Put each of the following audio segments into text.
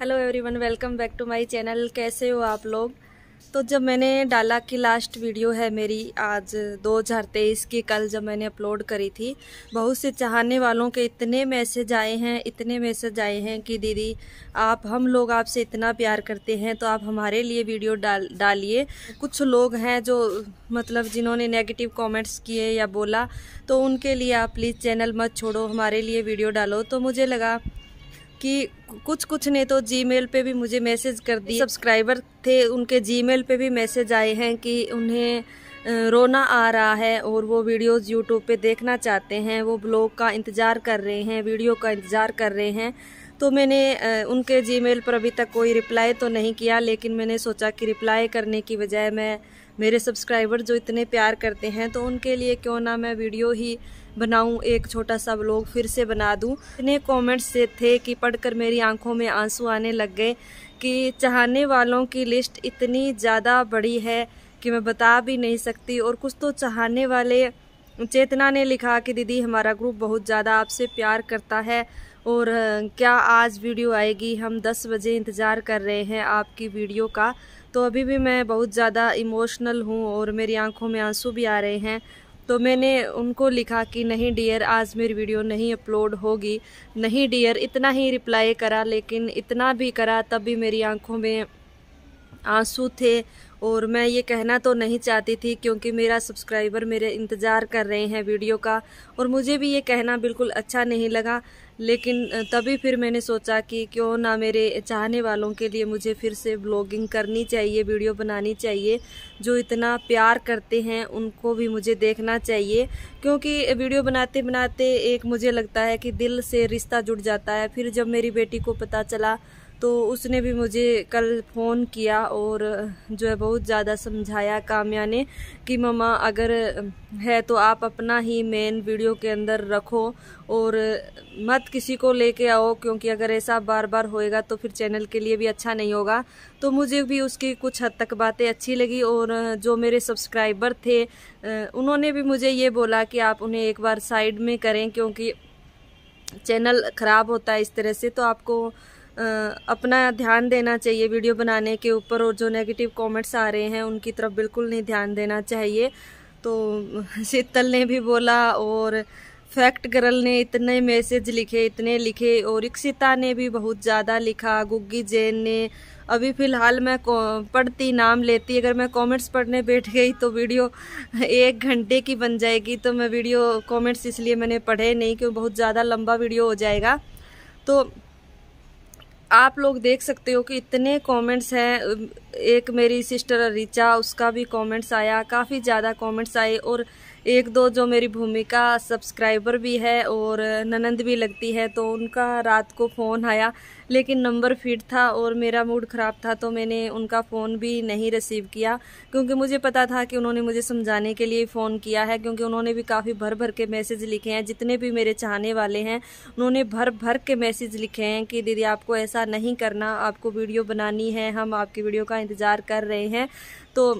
hello everyone welcome back to my channel कैसे हो आप लोग तो जब मैंने डाला कि लास्ट वीडियो है मेरी आज 2023 की कल जब मैंने अपलोड करी थी बहुत से चाहने वालों के इतने मैसेज आए हैं इतने मैसेज आए हैं कि दीदी आप हम लोग आपसे इतना प्यार करते हैं तो आप हमारे लिए वीडियो डाल डालिए कुछ लोग हैं जो मतलब जिन्होंने नेगेटिव कमेंट्स किए या बोला तो उनके लिए आप प्लीज़ चैनल मत छोड़ो हमारे लिए वीडियो डालो तो मुझे लगा कि कुछ कुछ ने तो जीमेल पे भी मुझे मैसेज कर दिए सब्सक्राइबर थे उनके जीमेल पे भी मैसेज आए हैं कि उन्हें रोना आ रहा है और वो वीडियोस यूट्यूब पे देखना चाहते हैं वो ब्लॉग का इंतज़ार कर रहे हैं वीडियो का इंतज़ार कर रहे हैं तो मैंने उनके जीमेल पर अभी तक कोई रिप्लाई तो नहीं किया लेकिन मैंने सोचा कि रिप्लाई करने की बजाय मैं मेरे सब्सक्राइबर जो इतने प्यार करते हैं तो उनके लिए क्यों ना मैं वीडियो ही बनाऊं एक छोटा सा ब्लॉग फिर से बना दूं इतने कमेंट्स से थे कि पढ़कर मेरी आंखों में आंसू आने लग गए कि चाहने वालों की लिस्ट इतनी ज़्यादा बड़ी है कि मैं बता भी नहीं सकती और कुछ तो चाहने वाले चेतना ने लिखा कि दीदी हमारा ग्रुप बहुत ज़्यादा आपसे प्यार करता है और क्या आज वीडियो आएगी हम 10 बजे इंतज़ार कर रहे हैं आपकी वीडियो का तो अभी भी मैं बहुत ज़्यादा इमोशनल हूँ और मेरी आंखों में आंसू भी आ रहे हैं तो मैंने उनको लिखा कि नहीं डियर आज मेरी वीडियो नहीं अपलोड होगी नहीं डियर इतना ही रिप्लाई करा लेकिन इतना भी करा तब भी मेरी आँखों में आंसू थे और मैं ये कहना तो नहीं चाहती थी क्योंकि मेरा सब्सक्राइबर मेरे इंतज़ार कर रहे हैं वीडियो का और मुझे भी ये कहना बिल्कुल अच्छा नहीं लगा लेकिन तभी फिर मैंने सोचा कि क्यों ना मेरे चाहने वालों के लिए मुझे फिर से ब्लॉगिंग करनी चाहिए वीडियो बनानी चाहिए जो इतना प्यार करते हैं उनको भी मुझे देखना चाहिए क्योंकि वीडियो बनाते बनाते एक मुझे लगता है कि दिल से रिश्ता जुड़ जाता है फिर जब मेरी बेटी को पता चला तो उसने भी मुझे कल फ़ोन किया और जो है बहुत ज़्यादा समझाया काम्या ने कि ममा अगर है तो आप अपना ही मेन वीडियो के अंदर रखो और मत किसी को लेके आओ क्योंकि अगर ऐसा बार बार होएगा तो फिर चैनल के लिए भी अच्छा नहीं होगा तो मुझे भी उसकी कुछ हद तक बातें अच्छी लगी और जो मेरे सब्सक्राइबर थे उन्होंने भी मुझे ये बोला कि आप उन्हें एक बार साइड में करें क्योंकि चैनल ख़राब होता है इस तरह से तो आपको अपना ध्यान देना चाहिए वीडियो बनाने के ऊपर और जो नेगेटिव कमेंट्स आ रहे हैं उनकी तरफ बिल्कुल नहीं ध्यान देना चाहिए तो शीतल ने भी बोला और फैक्ट गर्ल ने इतने मैसेज लिखे इतने लिखे और इक्सिता ने भी बहुत ज़्यादा लिखा गुग्गी जैन ने अभी फ़िलहाल मैं पढ़ती नाम लेती अगर मैं कमेंट्स पढ़ने बैठ गई तो वीडियो एक घंटे की बन जाएगी तो मैं वीडियो कमेंट्स इसलिए मैंने पढ़े नहीं क्यों बहुत ज़्यादा लंबा वीडियो हो जाएगा तो आप लोग देख सकते हो कि इतने कमेंट्स हैं एक मेरी सिस्टर रिचा उसका भी कमेंट्स आया काफ़ी ज़्यादा कमेंट्स आए और एक दो जो मेरी भूमिका सब्सक्राइबर भी है और ननंद भी लगती है तो उनका रात को फ़ोन आया लेकिन नंबर फीड था और मेरा मूड ख़राब था तो मैंने उनका फ़ोन भी नहीं रिसीव किया क्योंकि मुझे पता था कि उन्होंने मुझे समझाने के लिए फ़ोन किया है क्योंकि उन्होंने भी काफ़ी भर भर के मैसेज लिखे हैं जितने भी मेरे चाहने वाले हैं उन्होंने भर भर के मैसेज लिखे हैं कि दीदी आपको ऐसा नहीं करना आपको वीडियो बनानी है हम आपकी वीडियो का इंतज़ार कर रहे हैं तो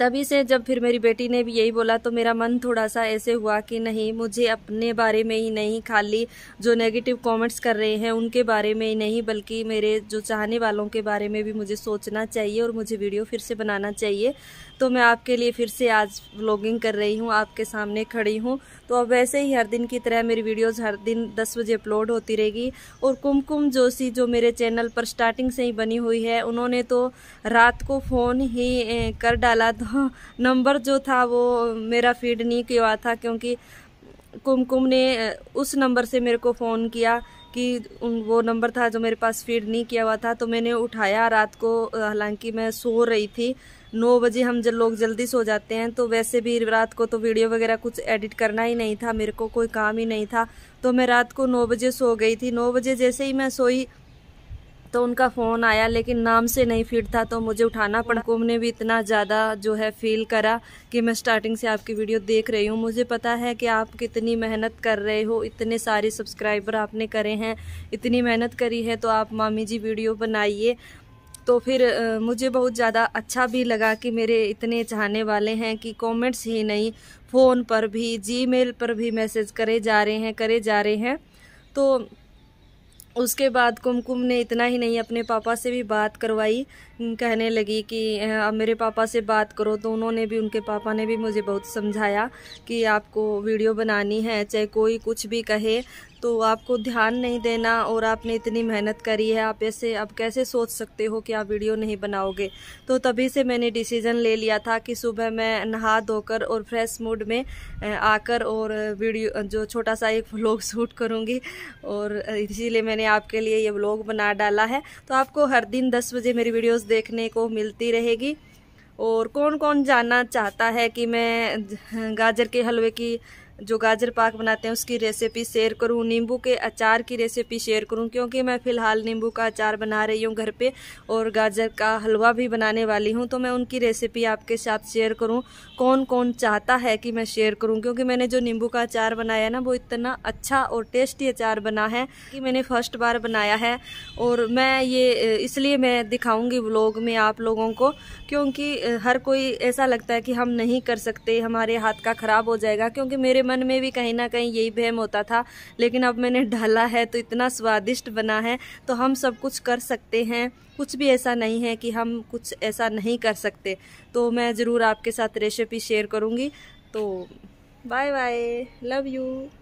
तभी से जब फिर मेरी बेटी ने भी यही बोला तो मेरा मन थोड़ा सा ऐसे हुआ कि नहीं मुझे अपने बारे में ही नहीं खाली जो नेगेटिव कमेंट्स कर रहे हैं उनके बारे में ही नहीं बल्कि मेरे जो चाहने वालों के बारे में भी मुझे सोचना चाहिए और मुझे वीडियो फिर से बनाना चाहिए तो मैं आपके लिए फिर से आज व्लॉगिंग कर रही हूँ आपके सामने खड़ी हूँ तो अब वैसे ही हर दिन की तरह मेरी वीडियोज़ हर दिन दस बजे अपलोड होती रहेगी और कुमकुम जोशी जो मेरे चैनल पर स्टार्टिंग से ही बनी हुई है उन्होंने तो रात को फ़ोन ही कर डाला नंबर जो था वो मेरा फीड नहीं किया था क्योंकि कुमकुम ने उस नंबर से मेरे को फ़ोन किया कि वो नंबर था जो मेरे पास फीड नहीं किया हुआ था तो मैंने उठाया रात को हालांकि मैं सो रही थी नौ बजे हम जब लोग जल्दी सो जाते हैं तो वैसे भी रात को तो वीडियो वगैरह कुछ एडिट करना ही नहीं था मेरे को कोई काम ही नहीं था तो मैं रात को नौ बजे सो गई थी नौ बजे जैसे ही मैं सोई तो उनका फ़ोन आया लेकिन नाम से नहीं फिट था तो मुझे उठाना पड़ा कुम ने भी इतना ज़्यादा जो है फील करा कि मैं स्टार्टिंग से आपकी वीडियो देख रही हूँ मुझे पता है कि आप कितनी मेहनत कर रहे हो इतने सारे सब्सक्राइबर आपने करे हैं इतनी मेहनत करी है तो आप मामी जी वीडियो बनाइए तो फिर मुझे बहुत ज़्यादा अच्छा भी लगा कि मेरे इतने चाहने वाले हैं कि कमेंट्स ही नहीं फ़ोन पर भी जीमेल पर भी मैसेज करे जा रहे हैं करे जा रहे हैं तो उसके बाद कुमकुम ने इतना ही नहीं अपने पापा से भी बात करवाई कहने लगी कि अब मेरे पापा से बात करो तो उन्होंने भी उनके पापा ने भी मुझे बहुत समझाया कि आपको वीडियो बनानी है चाहे कोई कुछ भी कहे तो आपको ध्यान नहीं देना और आपने इतनी मेहनत करी है आप ऐसे आप कैसे सोच सकते हो कि आप वीडियो नहीं बनाओगे तो तभी से मैंने डिसीज़न ले लिया था कि सुबह मैं नहा धोकर और फ्रेश मूड में आकर और वीडियो जो छोटा सा एक व्लॉग शूट करूँगी और इसीलिए मैंने आपके लिए ये व्लॉग बना डाला है तो आपको हर दिन दस बजे मेरी वीडियोज़ देखने को मिलती रहेगी और कौन कौन जानना चाहता है कि मैं गाजर के हलवे की जो गाजर पाक बनाते हैं उसकी रेसिपी शेयर करूँ नींबू के अचार की रेसिपी शेयर करूँ क्योंकि मैं फ़िलहाल नींबू का अचार बना रही हूँ घर पे और गाजर का हलवा भी बनाने वाली हूँ तो मैं उनकी रेसिपी आपके साथ शेयर करूँ कौन कौन चाहता है कि मैं शेयर करूँ क्योंकि मैंने जो नींबू का अचार बनाया ना वो इतना अच्छा और टेस्टी अचार बना है कि मैंने फ़र्स्ट बार बनाया है और मैं ये इसलिए मैं दिखाऊँगी ब्लॉग में आप लोगों को क्योंकि हर कोई ऐसा लगता है कि हम नहीं कर सकते हमारे हाथ का ख़राब हो जाएगा क्योंकि मेरे मन में भी कहीं ना कहीं यही वहम होता था लेकिन अब मैंने डाला है तो इतना स्वादिष्ट बना है तो हम सब कुछ कर सकते हैं कुछ भी ऐसा नहीं है कि हम कुछ ऐसा नहीं कर सकते तो मैं ज़रूर आपके साथ रेसिपी शेयर करूँगी तो बाय बाय लव यू